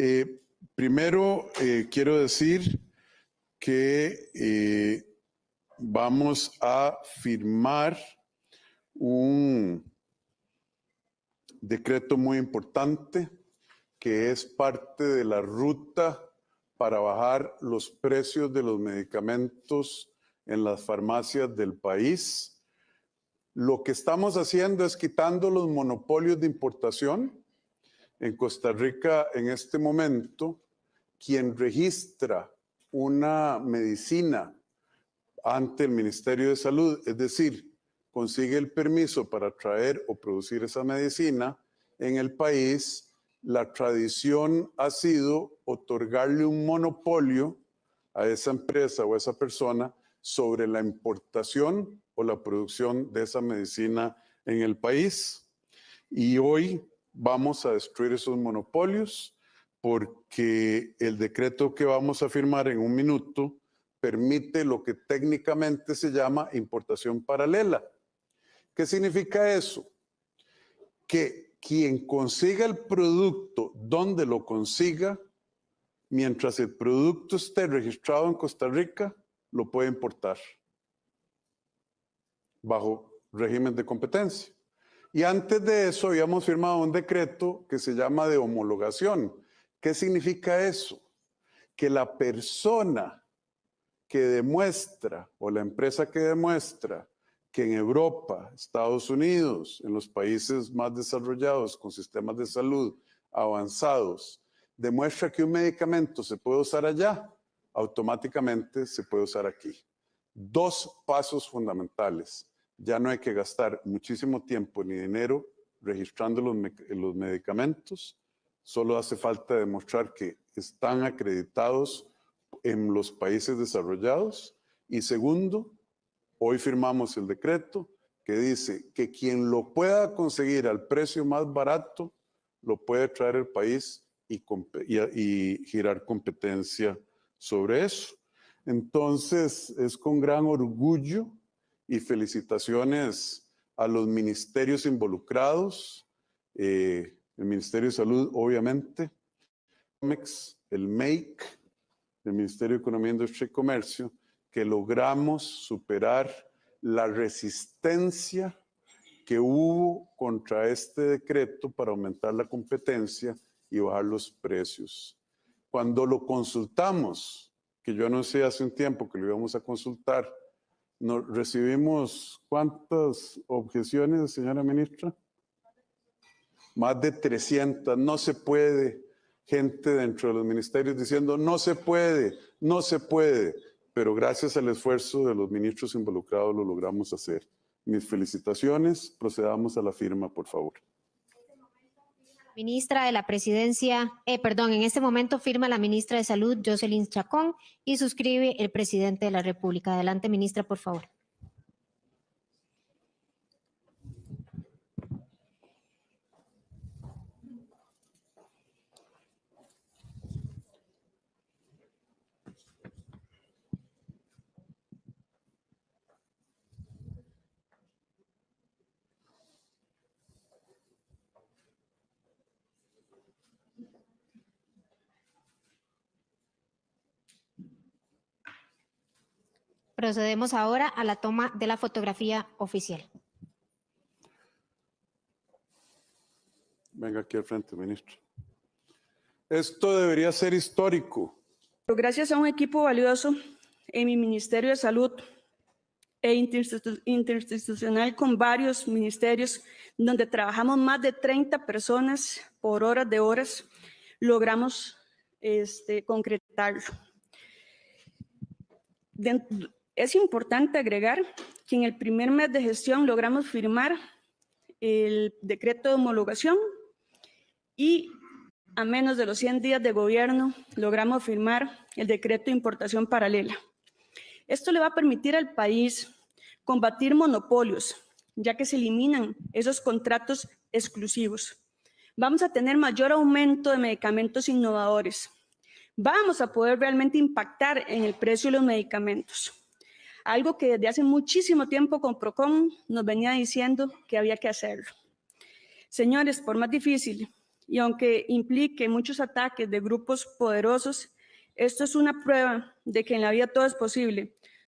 Eh, primero, eh, quiero decir que eh, vamos a firmar un decreto muy importante que es parte de la ruta para bajar los precios de los medicamentos en las farmacias del país. Lo que estamos haciendo es quitando los monopolios de importación en Costa Rica, en este momento, quien registra una medicina ante el Ministerio de Salud, es decir, consigue el permiso para traer o producir esa medicina en el país, la tradición ha sido otorgarle un monopolio a esa empresa o a esa persona sobre la importación o la producción de esa medicina en el país. Y hoy vamos a destruir esos monopolios porque el decreto que vamos a firmar en un minuto permite lo que técnicamente se llama importación paralela. ¿Qué significa eso? Que quien consiga el producto donde lo consiga, mientras el producto esté registrado en Costa Rica, lo puede importar bajo régimen de competencia. Y antes de eso habíamos firmado un decreto que se llama de homologación. ¿Qué significa eso? Que la persona que demuestra o la empresa que demuestra que en Europa, Estados Unidos, en los países más desarrollados con sistemas de salud avanzados, demuestra que un medicamento se puede usar allá, automáticamente se puede usar aquí. Dos pasos fundamentales ya no hay que gastar muchísimo tiempo ni dinero registrando los, medicamentos, solo hace falta demostrar que están acreditados en los países desarrollados. Y segundo, hoy firmamos el decreto que dice que quien lo pueda conseguir al precio más barato, lo puede traer al país y girar competencia sobre eso. Entonces, es con gran orgullo y felicitaciones a los ministerios involucrados, eh, el Ministerio de Salud, obviamente, el MAKE, el Ministerio de Economía, Industria y Comercio, que logramos superar la resistencia que hubo contra este decreto para aumentar la competencia y bajar los precios. Cuando lo consultamos, que yo anuncié hace un tiempo que lo íbamos a consultar nos recibimos cuántas objeciones, señora ministra? Más de 300. No se puede. Gente dentro de los ministerios diciendo, no se puede, no se puede. Pero gracias al esfuerzo de los ministros involucrados lo logramos hacer. Mis felicitaciones. Procedamos a la firma, por favor ministra de la presidencia, eh, perdón, en este momento firma la ministra de Salud, Jocelyn Chacón, y suscribe el presidente de la República. Adelante, ministra, por favor. Procedemos ahora a la toma de la fotografía oficial. Venga aquí al frente, ministro. Esto debería ser histórico. gracias a un equipo valioso en mi Ministerio de Salud e interinstitucional con varios ministerios, donde trabajamos más de 30 personas por horas de horas, logramos este, concretarlo. Es importante agregar que en el primer mes de gestión logramos firmar el decreto de homologación y a menos de los 100 días de gobierno logramos firmar el decreto de importación paralela. Esto le va a permitir al país combatir monopolios, ya que se eliminan esos contratos exclusivos. Vamos a tener mayor aumento de medicamentos innovadores. Vamos a poder realmente impactar en el precio de los medicamentos algo que desde hace muchísimo tiempo con PROCON nos venía diciendo que había que hacerlo. Señores, por más difícil, y aunque implique muchos ataques de grupos poderosos, esto es una prueba de que en la vida todo es posible,